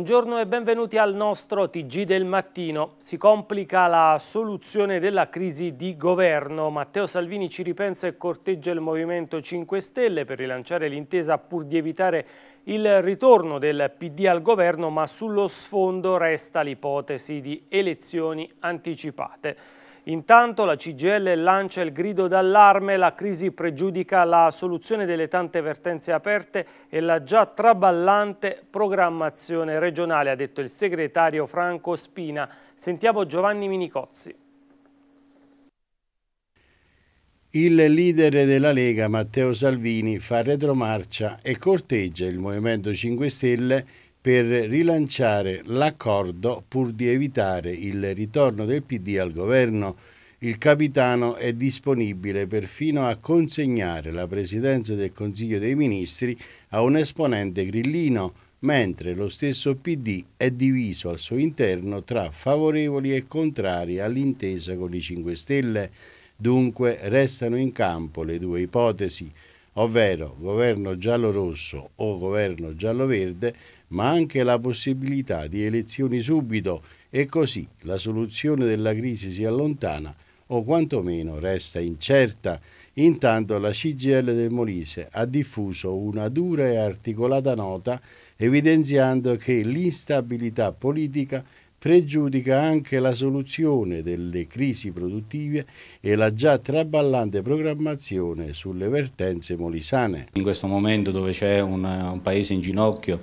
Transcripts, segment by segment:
Buongiorno e benvenuti al nostro TG del mattino. Si complica la soluzione della crisi di governo. Matteo Salvini ci ripensa e corteggia il Movimento 5 Stelle per rilanciare l'intesa pur di evitare il ritorno del PD al governo, ma sullo sfondo resta l'ipotesi di elezioni anticipate. Intanto la CGL lancia il grido d'allarme, la crisi pregiudica la soluzione delle tante vertenze aperte e la già traballante programmazione regionale, ha detto il segretario Franco Spina. Sentiamo Giovanni Minicozzi. Il leader della Lega, Matteo Salvini, fa retromarcia e corteggia il Movimento 5 Stelle per rilanciare l'accordo pur di evitare il ritorno del PD al governo. Il capitano è disponibile perfino a consegnare la presidenza del Consiglio dei Ministri a un esponente grillino, mentre lo stesso PD è diviso al suo interno tra favorevoli e contrari all'intesa con i 5 Stelle. Dunque restano in campo le due ipotesi, ovvero governo giallo-rosso o governo giallo-verde, ma anche la possibilità di elezioni subito e così la soluzione della crisi si allontana o quantomeno resta incerta. Intanto la CGL del Molise ha diffuso una dura e articolata nota evidenziando che l'instabilità politica pregiudica anche la soluzione delle crisi produttive e la già traballante programmazione sulle vertenze molisane. In questo momento dove c'è un, un paese in ginocchio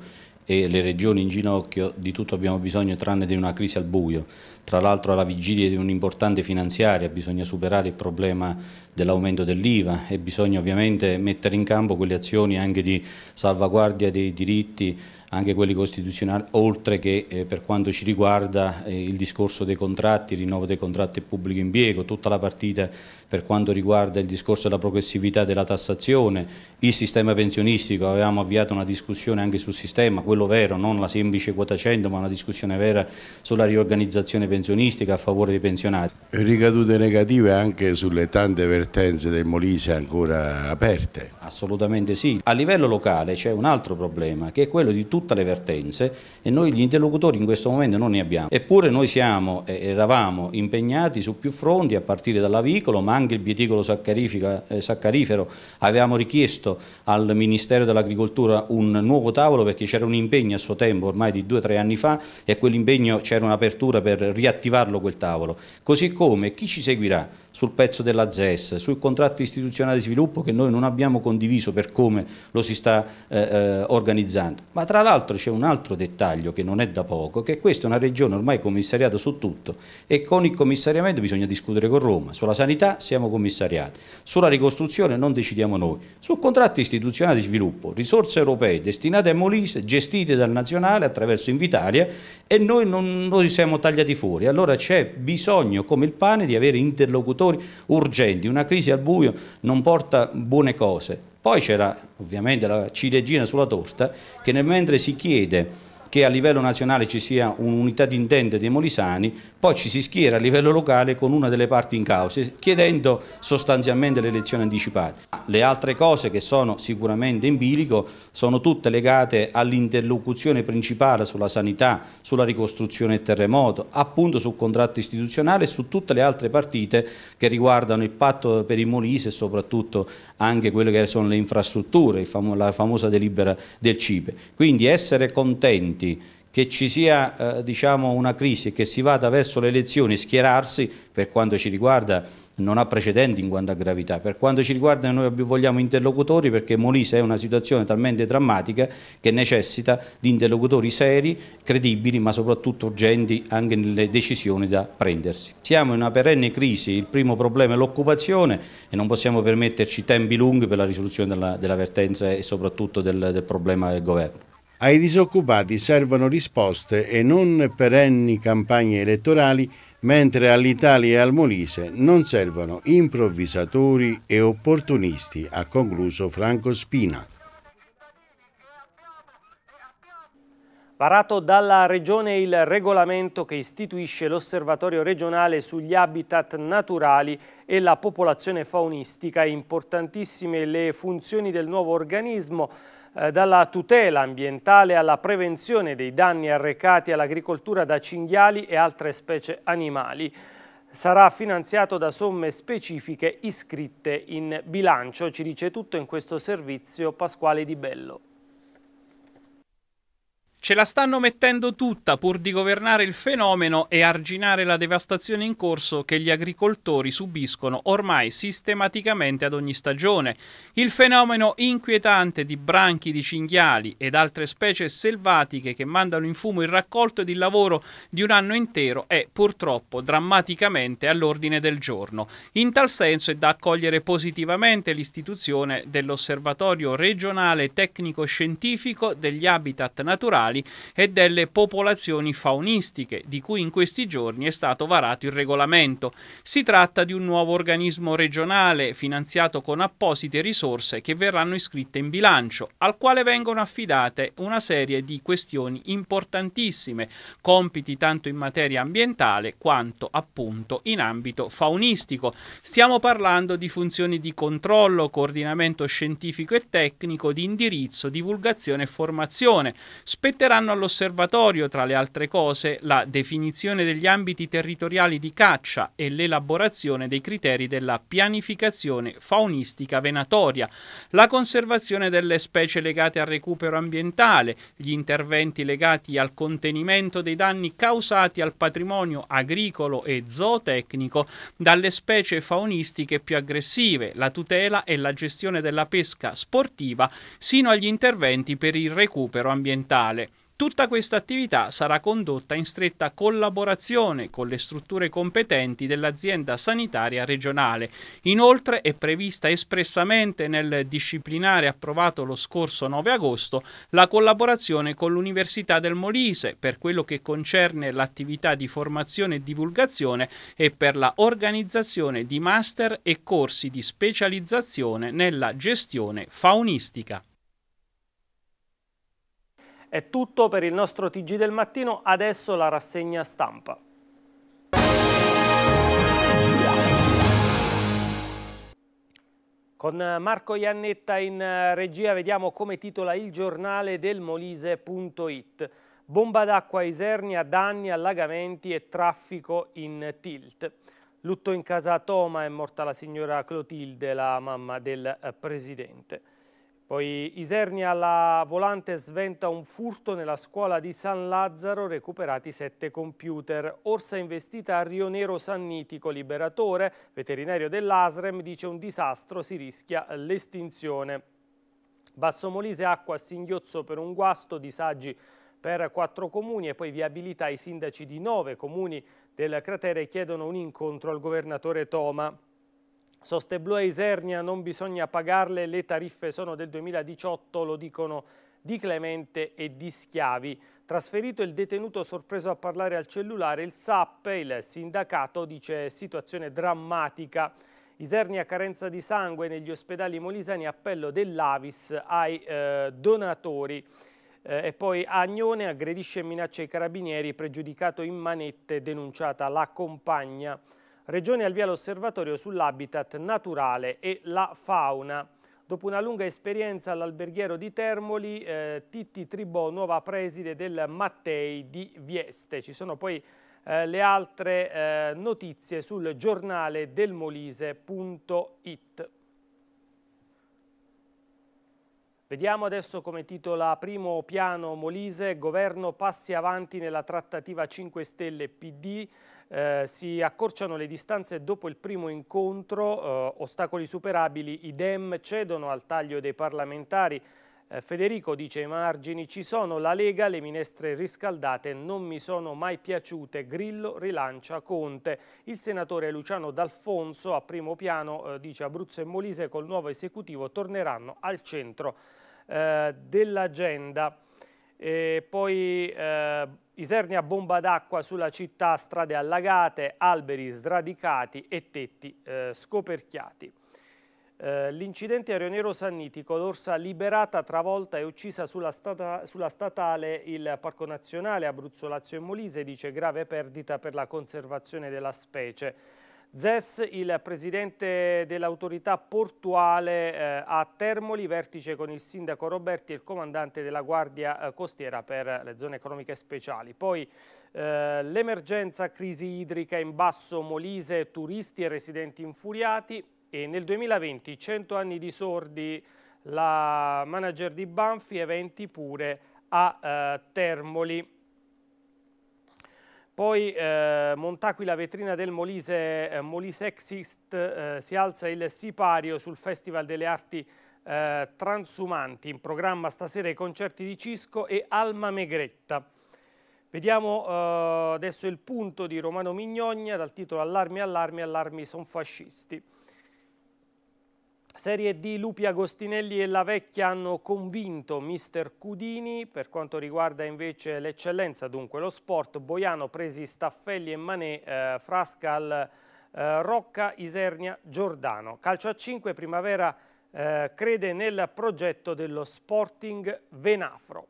e le regioni in ginocchio, di tutto abbiamo bisogno tranne di una crisi al buio tra l'altro alla vigilia di un'importante finanziaria, bisogna superare il problema dell'aumento dell'IVA e bisogna ovviamente mettere in campo quelle azioni anche di salvaguardia dei diritti, anche quelli costituzionali, oltre che eh, per quanto ci riguarda eh, il discorso dei contratti, il rinnovo dei contratti pubblico impiego, tutta la partita per quanto riguarda il discorso della progressività della tassazione, il sistema pensionistico, avevamo avviato una discussione anche sul sistema, quello vero, non la semplice quota 100, ma una discussione vera sulla riorganizzazione pensionistica pensionistica a favore dei pensionati. Ricadute negative anche sulle tante vertenze del Molise ancora aperte? Assolutamente sì. A livello locale c'è un altro problema che è quello di tutte le vertenze e noi gli interlocutori in questo momento non ne abbiamo. Eppure noi siamo, eravamo impegnati su più fronti a partire dall'avicolo ma anche il bieticolo eh, saccarifero. Avevamo richiesto al Ministero dell'Agricoltura un nuovo tavolo perché c'era un impegno a suo tempo ormai di due o tre anni fa e quell'impegno c'era un'apertura per riattivare attivarlo quel tavolo. Così come chi ci seguirà sul pezzo della ZES, sul contratto istituzionale di sviluppo che noi non abbiamo condiviso per come lo si sta eh, eh, organizzando. Ma tra l'altro c'è un altro dettaglio che non è da poco, che questa è una regione ormai commissariata su tutto e con il commissariamento bisogna discutere con Roma. Sulla sanità siamo commissariati, sulla ricostruzione non decidiamo noi, sul contratto istituzionale di sviluppo, risorse europee destinate a Molise, gestite dal nazionale attraverso Invitalia e noi, non, noi siamo tagliati fuori lavori. Allora c'è bisogno, come il pane, di avere interlocutori urgenti. Una crisi al buio non porta buone cose. Poi c'era ovviamente la ciliegina sulla torta che nel mentre si chiede che a livello nazionale ci sia un'unità di intente dei molisani, poi ci si schiera a livello locale con una delle parti in causa, chiedendo sostanzialmente le elezioni anticipate. Le altre cose che sono sicuramente in bilico sono tutte legate all'interlocuzione principale sulla sanità, sulla ricostruzione del terremoto, appunto sul contratto istituzionale e su tutte le altre partite che riguardano il patto per il Molise e soprattutto anche quelle che sono le infrastrutture, la famosa delibera del CIPE. Quindi essere contenti momenti che ci sia eh, diciamo una crisi e che si vada verso le elezioni, schierarsi per quanto ci riguarda non ha precedenti in quanto a gravità, per quanto ci riguarda noi vogliamo interlocutori perché Molise è una situazione talmente drammatica che necessita di interlocutori seri, credibili ma soprattutto urgenti anche nelle decisioni da prendersi. Siamo in una perenne crisi, il primo problema è l'occupazione e non possiamo permetterci tempi lunghi per la risoluzione dell'avvertenza dell e soprattutto del, del problema del governo. Ai disoccupati servono risposte e non perenni campagne elettorali, mentre all'Italia e al Molise non servono improvvisatori e opportunisti, ha concluso Franco Spina. Varato dalla Regione il regolamento che istituisce l'osservatorio regionale sugli habitat naturali e la popolazione faunistica, importantissime le funzioni del nuovo organismo, eh, dalla tutela ambientale alla prevenzione dei danni arrecati all'agricoltura da cinghiali e altre specie animali. Sarà finanziato da somme specifiche iscritte in bilancio. Ci dice tutto in questo servizio Pasquale Di Bello. Ce la stanno mettendo tutta pur di governare il fenomeno e arginare la devastazione in corso che gli agricoltori subiscono ormai sistematicamente ad ogni stagione. Il fenomeno inquietante di branchi di cinghiali ed altre specie selvatiche che mandano in fumo il raccolto ed il lavoro di un anno intero è purtroppo drammaticamente all'ordine del giorno. In tal senso è da accogliere positivamente l'istituzione dell'Osservatorio regionale tecnico-scientifico degli habitat naturali naturali e delle popolazioni faunistiche, di cui in questi giorni è stato varato il regolamento. Si tratta di un nuovo organismo regionale finanziato con apposite risorse che verranno iscritte in bilancio, al quale vengono affidate una serie di questioni importantissime, compiti tanto in materia ambientale quanto appunto in ambito faunistico. Stiamo parlando di funzioni di controllo, coordinamento scientifico e tecnico, di indirizzo, divulgazione e formazione, spettacolo Presenteranno all'osservatorio, tra le altre cose, la definizione degli ambiti territoriali di caccia e l'elaborazione dei criteri della pianificazione faunistica venatoria, la conservazione delle specie legate al recupero ambientale, gli interventi legati al contenimento dei danni causati al patrimonio agricolo e zootecnico dalle specie faunistiche più aggressive, la tutela e la gestione della pesca sportiva, sino agli interventi per il recupero ambientale. Tutta questa attività sarà condotta in stretta collaborazione con le strutture competenti dell'azienda sanitaria regionale. Inoltre è prevista espressamente nel disciplinare approvato lo scorso 9 agosto la collaborazione con l'Università del Molise per quello che concerne l'attività di formazione e divulgazione e per la organizzazione di master e corsi di specializzazione nella gestione faunistica. È tutto per il nostro TG del mattino, adesso la rassegna stampa. Con Marco Iannetta in eh, regia vediamo come titola il giornale del Molise.it. Bomba d'acqua a Isernia, danni, allagamenti e traffico in tilt. Lutto in casa a Toma è morta la signora Clotilde, la mamma del eh, presidente. Poi Isernia alla volante sventa un furto nella scuola di San Lazzaro, recuperati sette computer. Orsa investita a Rio Nero Sannitico, liberatore, veterinario dell'Asrem, dice un disastro, si rischia l'estinzione. Bassomolise acqua a singhiozzo per un guasto, disagi per quattro comuni e poi viabilità. I sindaci di nove comuni del cratere chiedono un incontro al governatore Toma. Soste Blu e Isernia non bisogna pagarle, le tariffe sono del 2018, lo dicono di Clemente e di Schiavi. Trasferito il detenuto sorpreso a parlare al cellulare, il SAP, il sindacato, dice situazione drammatica. Isernia carenza di sangue negli ospedali molisani, appello dell'Avis ai eh, donatori. Eh, e poi Agnone aggredisce e minaccia i carabinieri, pregiudicato in manette, denunciata la compagna. Regione al via l'osservatorio sull'habitat naturale e la fauna. Dopo una lunga esperienza all'alberghiero di Termoli, eh, Titti Tribò, nuova preside del Mattei di Vieste. Ci sono poi eh, le altre eh, notizie sul giornale delmolise.it. Vediamo adesso come titola primo piano Molise, governo passi avanti nella trattativa 5 Stelle PD, eh, si accorciano le distanze dopo il primo incontro, eh, ostacoli superabili, i Dem cedono al taglio dei parlamentari, eh, Federico dice i margini ci sono, la Lega, le minestre riscaldate non mi sono mai piaciute, Grillo rilancia Conte. Il senatore Luciano D'Alfonso a primo piano eh, dice Abruzzo e Molise col nuovo esecutivo torneranno al centro eh, dell'agenda. E poi eh, Isernia bomba d'acqua sulla città, strade allagate, alberi sradicati e tetti eh, scoperchiati. Eh, L'incidente Rionero sannitico, l'orsa liberata, travolta e uccisa sulla, stata, sulla statale, il Parco Nazionale Abruzzo, Lazio e Molise dice grave perdita per la conservazione della specie. ZES, il presidente dell'autorità portuale eh, a Termoli, vertice con il sindaco Roberti e il comandante della Guardia eh, Costiera per le zone economiche speciali. Poi eh, l'emergenza crisi idrica in basso Molise, turisti e residenti infuriati e nel 2020 100 anni di sordi, la manager di Banfi, eventi pure a eh, Termoli. Poi eh, la vetrina del Molise, eh, Molisexist, eh, si alza il sipario sul Festival delle Arti eh, Transumanti. In programma stasera i concerti di Cisco e Alma Megretta. Vediamo eh, adesso il punto di Romano Mignogna dal titolo Allarmi, allarmi, allarmi, sono fascisti. Serie D Lupi Agostinelli e La Vecchia hanno convinto mister Cudini, per quanto riguarda invece l'eccellenza, dunque lo sport, Boiano, Presi, Staffelli e Manè, eh, Frascal, eh, Rocca, Isernia, Giordano. Calcio a 5, Primavera eh, crede nel progetto dello Sporting Venafro.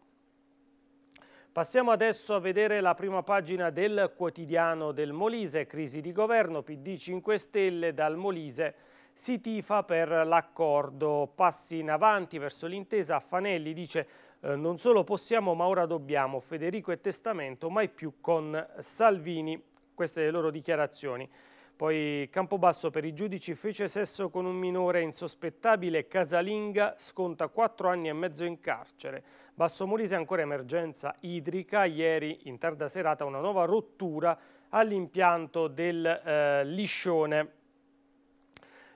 Passiamo adesso a vedere la prima pagina del quotidiano del Molise, crisi di governo, PD 5 Stelle dal Molise si tifa per l'accordo. Passi in avanti verso l'intesa, Fanelli dice eh, non solo possiamo ma ora dobbiamo, Federico e Testamento, mai più con Salvini. Queste le loro dichiarazioni. Poi Campobasso per i giudici fece sesso con un minore insospettabile, casalinga sconta quattro anni e mezzo in carcere. Bassomolise ancora emergenza idrica, ieri in tarda serata una nuova rottura all'impianto del eh, liscione.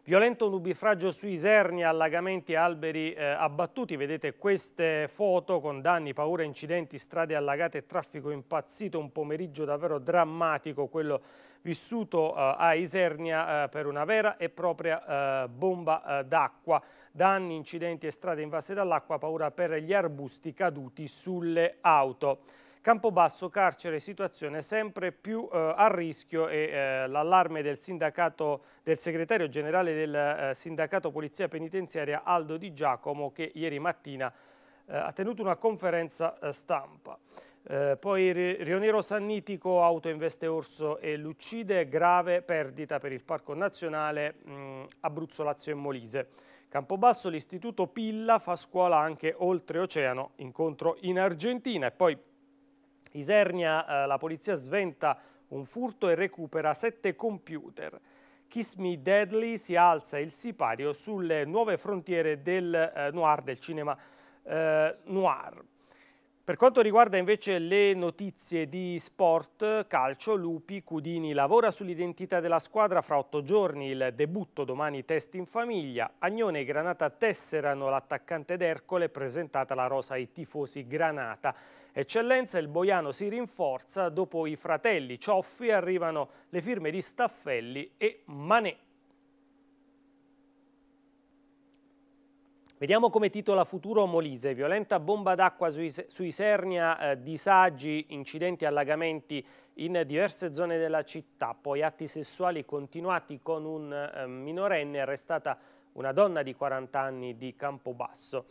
Violento nubifragio su Isernia, allagamenti e alberi eh, abbattuti. Vedete queste foto con danni, paura, incidenti, strade allagate e traffico impazzito. Un pomeriggio davvero drammatico quello vissuto eh, a Isernia eh, per una vera e propria eh, bomba eh, d'acqua. Danni, incidenti e strade invase dall'acqua, paura per gli arbusti caduti sulle auto. Campobasso carcere situazione sempre più eh, a rischio e eh, l'allarme del, del segretario generale del eh, sindacato polizia penitenziaria Aldo Di Giacomo che ieri mattina eh, ha tenuto una conferenza eh, stampa. Eh, poi Rionero Sannitico, auto investe Orso e l'uccide, grave perdita per il Parco Nazionale mh, mm, Abruzzo, Lazio e Molise. Campobasso, l'istituto Pilla fa scuola anche oltreoceano, incontro in Argentina e poi Isernia, eh, la polizia sventa un furto e recupera sette computer. Kiss Me Deadly si alza il sipario sulle nuove frontiere del eh, noir, del cinema eh, noir. Per quanto riguarda invece le notizie di sport, calcio, Lupi, Cudini lavora sull'identità della squadra fra otto giorni, il debutto domani test in famiglia, Agnone e Granata tesserano l'attaccante d'Ercole, presentata la rosa ai tifosi Granata. Eccellenza il Boiano si rinforza, dopo i fratelli Cioffi arrivano le firme di Staffelli e Manè. Vediamo come titola Futuro Molise, violenta bomba d'acqua sui, sui, Sernia, eh, disagi, incidenti, allagamenti in diverse zone della città, poi atti sessuali continuati con un eh, minorenne, arrestata una donna di 40 anni di Campobasso.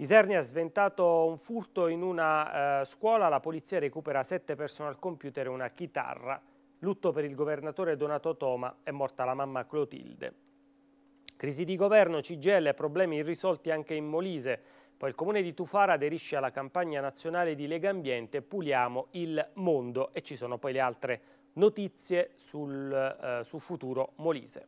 Isernia ha sventato un furto in una eh, scuola, la polizia recupera sette personal computer e una chitarra. Lutto per il governatore Donato Toma, è morta la mamma Clotilde. Crisi di governo, CGL, problemi irrisolti anche in Molise. Poi il comune di Tufara aderisce alla campagna nazionale di Lega Ambiente Puliamo il mondo e ci sono poi le altre notizie sul, eh, sul futuro Molise.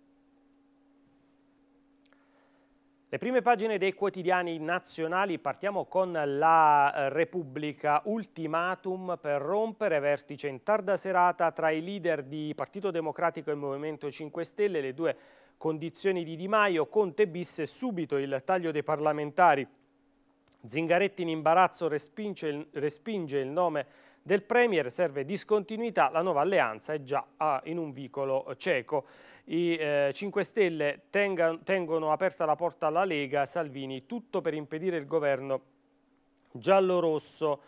Le prime pagine dei quotidiani nazionali, partiamo con la eh, Repubblica, ultimatum per rompere vertice in tarda serata tra i leader di Partito Democratico e Movimento 5 Stelle, le due condizioni di Di Maio, Conte bisse subito il taglio dei parlamentari. Zingaretti in imbarazzo respinge, respinge il nome del Premier, serve discontinuità, la nuova alleanza è già ah, in un vicolo cieco i eh, 5 Stelle tenga, tengono aperta la porta alla Lega, Salvini, tutto per impedire il governo giallo-rosso.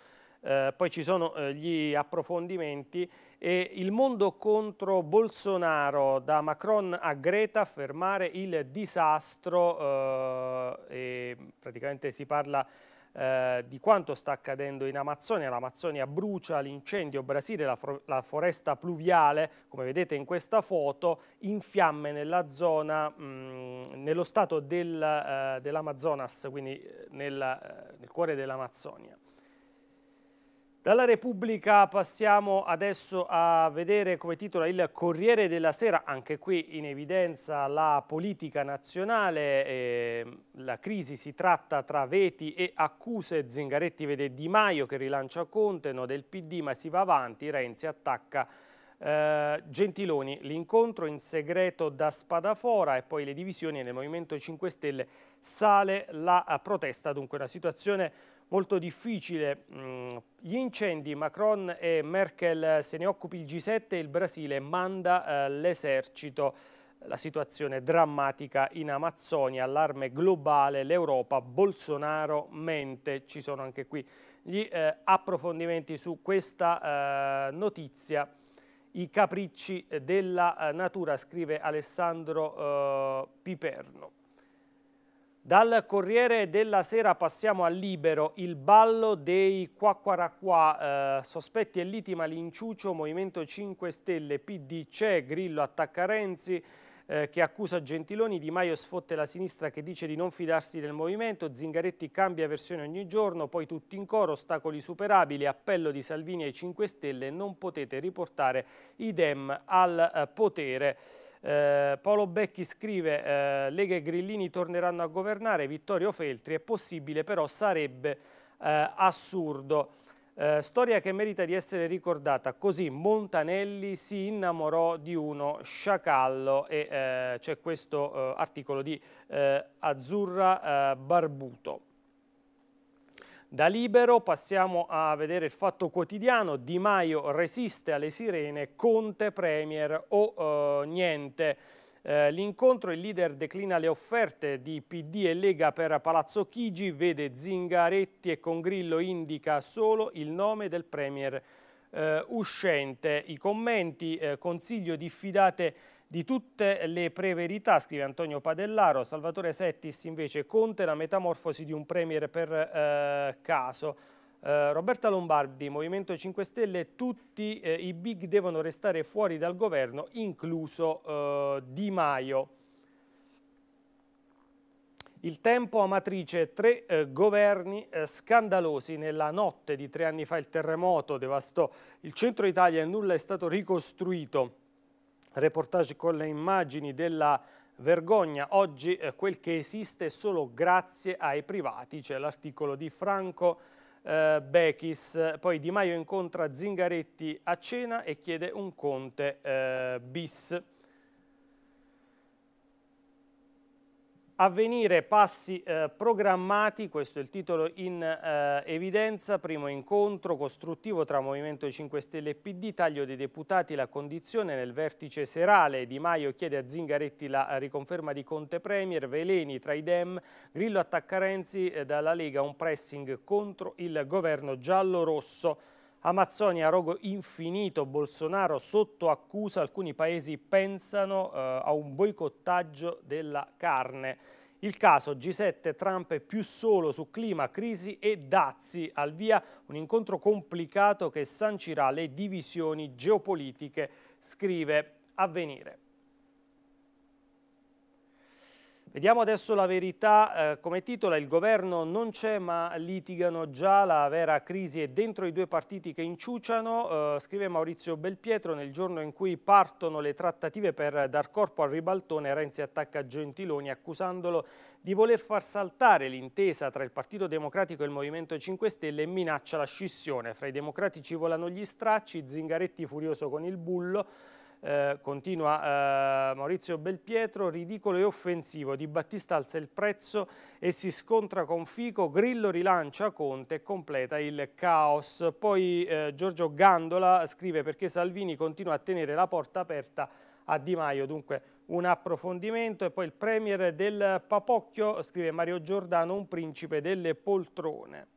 Eh, poi ci sono eh, gli approfondimenti e il mondo contro Bolsonaro, da Macron a Greta, fermare il disastro, eh, praticamente si parla di eh, di quanto sta accadendo in Amazzonia. L'Amazzonia brucia, l'incendio Brasile, la, la, foresta pluviale, come vedete in questa foto, in fiamme nella zona, mh, mm, nello stato del, eh, dell'Amazonas, quindi eh, nel, eh, nel cuore dell'Amazzonia. Dalla Repubblica passiamo adesso a vedere come titola il Corriere della Sera, anche qui in evidenza la politica nazionale, eh, la crisi si tratta tra veti e accuse, Zingaretti vede Di Maio che rilancia Conte, no del PD ma si va avanti, Renzi attacca eh, Gentiloni, l'incontro in segreto da Spadafora e poi le divisioni nel Movimento 5 Stelle sale la protesta, dunque una situazione molto difficile. Mm, gli incendi, Macron e Merkel se ne occupi il G7 e il Brasile manda eh, l'esercito. La situazione drammatica in Amazzonia, allarme globale, l'Europa, Bolsonaro mente, ci sono anche qui gli eh, approfondimenti su questa eh, notizia. I capricci della natura, scrive Alessandro Piperno. Dal Corriere della Sera passiamo a Libero, il ballo dei Quacquaraquà, eh, sospetti e liti ma l'inciucio, Movimento 5 Stelle, PD c'è, Grillo attacca Renzi eh, che accusa Gentiloni, Di Maio sfotte la sinistra che dice di non fidarsi del movimento, Zingaretti cambia versione ogni giorno, poi tutti in coro, ostacoli superabili, appello di Salvini ai 5 Stelle, non potete riportare idem al eh, potere. Eh, Paolo Becchi scrive eh, Lega e Grillini torneranno a governare, Vittorio Feltri è possibile però sarebbe eh, assurdo. Eh, storia che merita di essere ricordata, così Montanelli si innamorò di uno sciacallo e eh, c'è questo articolo di Azzurra Barbuto. Da libero passiamo a vedere il fatto quotidiano, Di Maio resiste alle sirene, Conte Premier o eh, niente. Eh, L'incontro il leader declina le offerte di PD e Lega per Palazzo Chigi, vede Zingaretti e Congrillo indica solo il nome del Premier eh, uscente. I commenti, eh, consiglio diffidate di tutte le preverità, scrive Antonio Padellaro. Salvatore Settis invece Conte la metamorfosi di un premier per eh, caso. Eh, Roberta Lombardi, Movimento 5 Stelle, tutti eh, i big devono restare fuori dal governo, incluso eh, Di Maio. Il tempo Amatrice, tre eh, governi eh, scandalosi. Nella notte di tre anni fa il terremoto devastò il centro Italia e nulla è stato ricostruito reportage con le immagini della vergogna. Oggi eh, quel che esiste è solo grazie ai privati, c'è l'articolo di Franco eh, Bechis. Poi Di Maio incontra Zingaretti a cena e chiede un conte eh, bis. Avvenire passi eh, programmati, questo è il titolo in eh, evidenza, primo incontro costruttivo tra Movimento 5 Stelle e PD, taglio dei deputati, la condizione nel vertice serale, Di Maio chiede a Zingaretti la riconferma di Conte Premier, Veleni tra i Dem, Grillo attacca Renzi eh, dalla Lega, un pressing contro il governo giallo-rosso. Amazzonia, rogo infinito, Bolsonaro sotto accusa, alcuni paesi pensano eh, a un boicottaggio della carne. Il caso G7 Trump è più solo su clima, crisi e dazi. Al via un incontro complicato che sancirà le divisioni geopolitiche, scrive Avvenire. Vediamo adesso la verità, eh, come titola il governo non c'è ma litigano già, la vera crisi è dentro i due partiti che inciuciano, eh, scrive Maurizio Belpietro nel giorno in cui partono le trattative per dar corpo al ribaltone, Renzi attacca Gentiloni accusandolo di voler far saltare l'intesa tra il Partito Democratico e il Movimento 5 Stelle e minaccia la scissione, fra i democratici volano gli stracci, Zingaretti furioso con il bullo, eh, continua eh, Maurizio Belpietro, ridicolo e offensivo, Di Battista alza il prezzo e si scontra con Fico, Grillo rilancia Conte e completa il caos. Poi eh, Giorgio Gandola scrive perché Salvini continua a tenere la porta aperta a Di Maio, dunque un approfondimento e poi il premier del Papocchio, scrive Mario Giordano, un principe delle poltrone.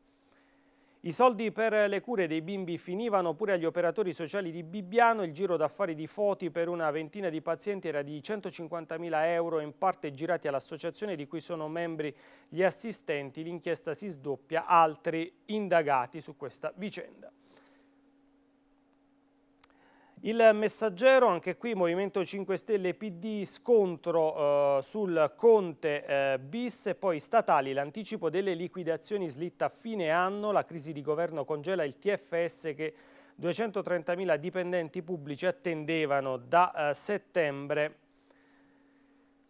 I soldi per le cure dei bimbi finivano pure agli operatori sociali di Bibbiano, il giro d'affari di Foti per una ventina di pazienti era di 150.000 euro in parte girati all'associazione di cui sono membri gli assistenti, l'inchiesta si sdoppia, altri indagati su questa vicenda. Il messaggero, anche qui Movimento 5 Stelle PD, scontro eh, sul Conte eh, bis e poi statali, l'anticipo delle liquidazioni slitta a fine anno, la crisi di governo congela il TFS che 230.000 dipendenti pubblici attendevano da eh, settembre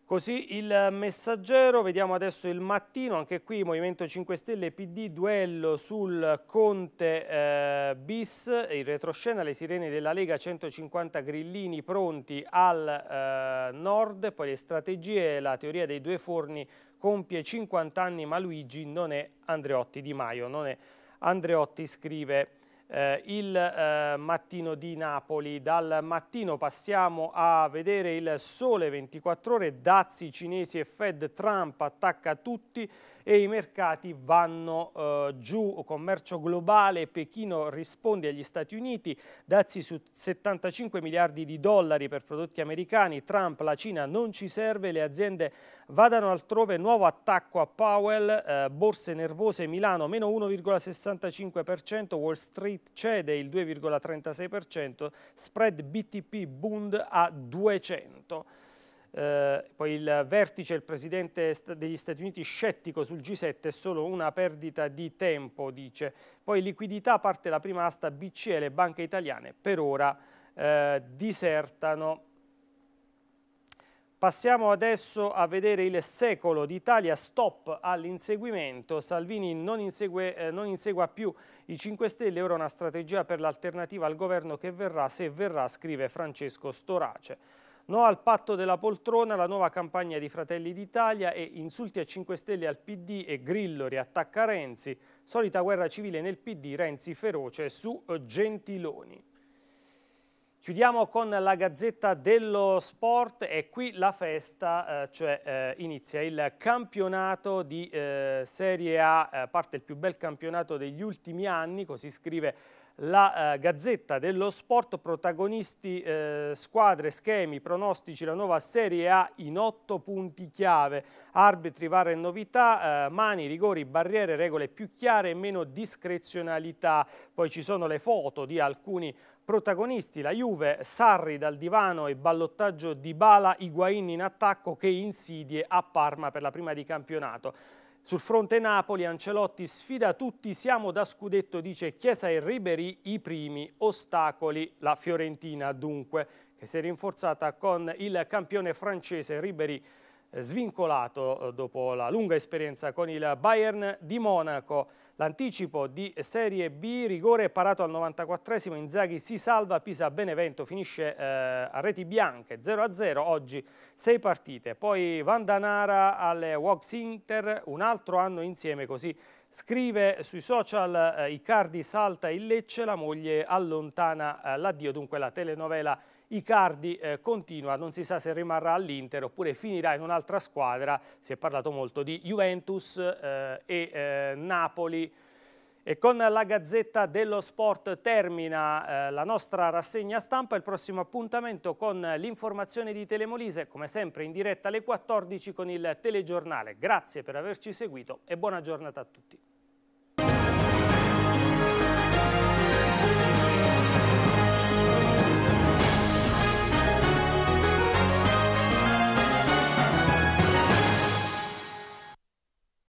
Così il messaggero, vediamo adesso il mattino, anche qui Movimento 5 Stelle PD, duello sul Conte eh, bis, il retroscena le sirene della Lega, 150 grillini pronti al eh, nord, poi le strategie, la teoria dei due forni compie 50 anni ma Luigi non è Andreotti Di Maio, non è Andreotti scrive eh, il eh, mattino di Napoli. Dal mattino passiamo a vedere il sole 24 ore, dazi cinesi e Fed, Trump attacca tutti, e i mercati vanno eh, giù, commercio globale, Pechino risponde agli Stati Uniti, dazi su 75 miliardi di dollari per prodotti americani, Trump, la Cina non ci serve, le aziende vadano altrove, nuovo attacco a Powell, eh, borse nervose, Milano meno 1,65%, Wall Street cede il 2,36%, spread BTP Bund a 200. Eh, poi il vertice, il presidente degli Stati Uniti scettico sul G7 è solo una perdita di tempo, dice. Poi liquidità, parte la prima asta BCE, le banche italiane per ora eh, disertano. Passiamo adesso a vedere il secolo d'Italia, stop all'inseguimento, Salvini non, insegue, eh, non insegua più i 5 Stelle, ora una strategia per l'alternativa al governo che verrà, se verrà, scrive Francesco Storace. No al patto della poltrona, la nuova campagna di Fratelli d'Italia e insulti a 5 Stelle al PD e Grillo riattacca Renzi, solita guerra civile nel PD, Renzi feroce su eh, Gentiloni. Chiudiamo con la Gazzetta dello Sport e qui la festa, eh, cioè eh, inizia il campionato di Serie A, parte il più bel campionato degli ultimi anni, così scrive la eh, Gazzetta dello Sport, protagonisti, eh, squadre, schemi, pronostici, la nuova Serie A in otto punti chiave, arbitri, varie novità, eh, mani, rigori, barriere, regole più chiare e meno discrezionalità. Poi ci sono le foto di alcuni protagonisti, la Juve, Sarri dal divano e ballottaggio di Bala, Higuain in attacco che insidie a Parma per la prima di campionato. Sul fronte Napoli Ancelotti sfida tutti, siamo da scudetto, dice Chiesa e Ribéry i primi ostacoli. La Fiorentina dunque, che si è rinforzata con il campione francese Ribéry svincolato eh, dopo la lunga esperienza con il Bayern di Monaco. L'anticipo di Serie B, rigore parato al 94esimo, Inzaghi si salva, Pisa-Benevento finisce eh, a reti bianche 0-0, oggi sei partite. Poi Vandanara alle Wox Inter, un altro anno insieme, così scrive sui social eh, Icardi salta il Lecce, la moglie allontana eh, l'addio, dunque la telenovela Icardi eh, continua, non si sa se rimarrà all'Inter oppure finirà in un'altra squadra, si è parlato molto di Juventus eh, e eh, Napoli. E con la Gazzetta dello Sport termina eh, la nostra rassegna stampa, il prossimo appuntamento con l'informazione di Telemolise, come sempre in diretta alle 14 con il telegiornale. Grazie per averci seguito e buona giornata a tutti.